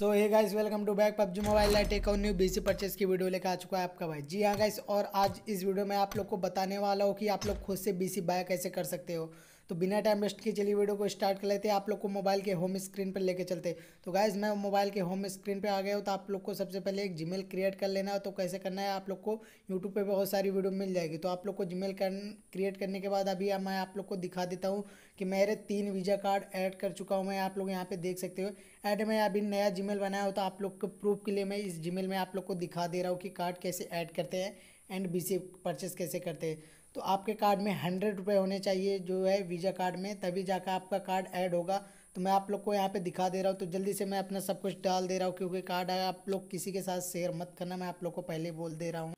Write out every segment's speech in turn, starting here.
so hey guys welcome to back PUBG mobile lite एक और new BC purchase की video लेकर आ चुका है आपका भाई जी हाँ गाइस और आज इस वीडियो में आप लोग को बताने वाला हो कि आप लोग खुद से बीसी बाय कैसे कर सकते हो तो बिना टाइम वेस्ट के चलिए वीडियो को स्टार्ट कर लेते हैं आप लोग को मोबाइल के होम स्क्रीन पर लेके चलते तो गाइज मैं मोबाइल के होम स्क्रीन पर आ गया हूँ तो आप लोग को सबसे पहले एक जीमेल क्रिएट कर लेना है तो कैसे करना है आप लोग को यूट्यूब पर बहुत सारी वीडियो मिल जाएगी तो आप लोग को जीमेल क्रिएट करने के बाद अभी मैं आप लोग को दिखा देता हूँ कि मेरे तीन वीज़ा कार्ड ऐड कर चुका हूँ मैं आप लोग यहाँ पे देख सकते हो ऐड में अभी नया जी बनाया हो तो आप लोग को प्रूफ के लिए मैं इस जीमेल में आप लोग को दिखा दे रहा हूँ कि कार्ड कैसे ऐड करते हैं एंड बी परचेस कैसे करते हैं तो आपके कार्ड में हंड्रेड रुपये होने चाहिए जो है वीज़ा कार्ड में तभी जाकर आपका कार्ड ऐड होगा तो मैं आप लोग को यहाँ पे दिखा दे रहा हूँ तो जल्दी से मैं अपना सब कुछ डाल दे रहा हूँ क्योंकि कार्ड है आप लोग किसी के साथ शेयर मत करना मैं आप लोग को पहले बोल दे रहा हूँ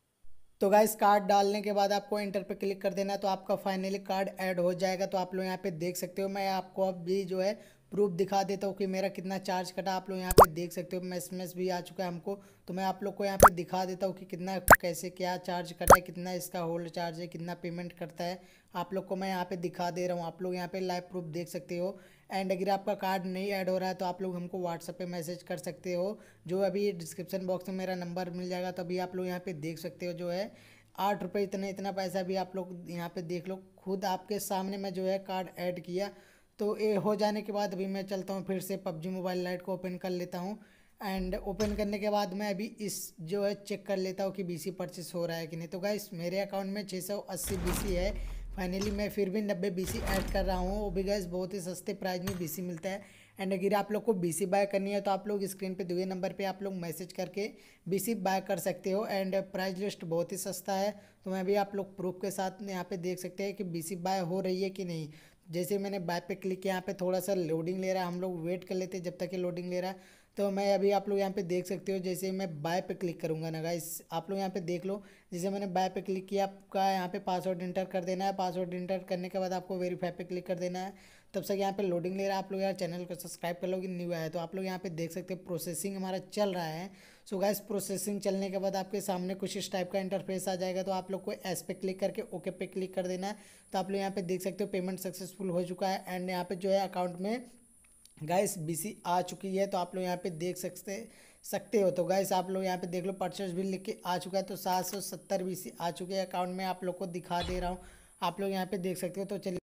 तो गाइस कार्ड डालने के बाद आपको इंटर पे क्लिक कर देना तो आपका फाइनली कार्ड ऐड हो जाएगा तो आप लोग यहाँ पे देख सकते हो मैं आपको अब भी जो है प्रूफ दिखा देता हूँ कि मेरा कितना चार्ज कटा आप लोग यहाँ पे देख सकते हो एस भी आ चुका है हमको तो मैं आप लोग को यहाँ पे दिखा देता हूँ कि कितना कैसे क्या चार्ज कटा है कितना इसका होल्ड चार्ज है कितना पेमेंट करता है आप लोग को मैं यहाँ पे दिखा दे रहा हूँ आप लोग यहाँ पे लाइव प्रूफ देख सकते हो एंड अगर आपका कार्ड नहीं ऐड हो रहा है तो आप लोग हमको व्हाट्सएप पे मैसेज कर सकते हो जो अभी डिस्क्रिप्शन बॉक्स में मेरा नंबर मिल जाएगा तो अभी आप लोग यहाँ पे देख सकते हो जो है आठ रुपये इतने इतना पैसा भी आप लोग यहाँ पे देख लो खुद आपके सामने मैं जो है कार्ड ऐड किया तो ये हो जाने के बाद अभी मैं चलता हूँ फिर से पबजी मोबाइल लाइट को ओपन कर लेता हूँ एंड ओपन करने के बाद मैं अभी इस जो है चेक कर लेता हूँ कि बी सी परचेस हो रहा है कि नहीं तो गाइस मेरे अकाउंट में 680 सी है फाइनली मैं फिर भी 90 सी ऐड कर रहा हूँ वो भी गाइस बहुत ही सस्ते प्राइस में सी मिलता है एंड अगर आप लोग को सी बाय करनी है तो आप लोग स्क्रीन पे दिए नंबर पे आप लोग मैसेज करके सी बाय कर सकते हो एंड प्राइस लिस्ट बहुत ही सस्ता है तो मैं भी आप लोग प्रूफ के साथ यहाँ पे देख सकते हैं कि सी बाय हो रही है कि नहीं जैसे मैंने बाय पे क्लिक किया यहाँ पे थोड़ा सा लोडिंग ले रहा है हम लोग वेट कर लेते हैं जब तक ये लोडिंग ले रहा है तो मैं अभी आप लोग यहाँ पे देख सकते हो जैसे मैं बाय पे क्लिक करूँगा ना गाइस आप लोग यहाँ पे देख लो जैसे मैंने बाय पे क्लिक किया आपका यहाँ पे पासवर्ड इंटर कर देना है पासवर्ड इंटर करने के बाद आपको वेरीफाई पे क्लिक कर देना है तब तक यहाँ पे लोडिंग ले रहा है आप लोग यार चैनल को सब्सक्राइब कर लो कि न्यू आया तो आप लोग यहाँ पे देख सकते हैं प्रोसेसिंग हमारा चल रहा है सो गाइस प्रोसेसिंग चलने के बाद आपके सामने कुछ इस टाइप का इंटरफेस आ जाएगा तो आप लोग को एस पे क्लिक करके ओके पे क्लिक कर देना है तो आप लोग यहाँ पे देख सकते हो पेमेंट सक्सेसफुल हो चुका है एंड यहाँ पे जो है अकाउंट में गैस बीसी आ चुकी है तो आप लोग यहाँ पे देख सकते सकते हो तो गैस आप लोग यहाँ पे देख लो परचेज बिल लिख के आ चुका है तो सात सौ सत्तर बीसी आ चुके हैं अकाउंट में आप लोग को दिखा दे रहा हूँ आप लोग यहाँ पे देख सकते हो तो चलिए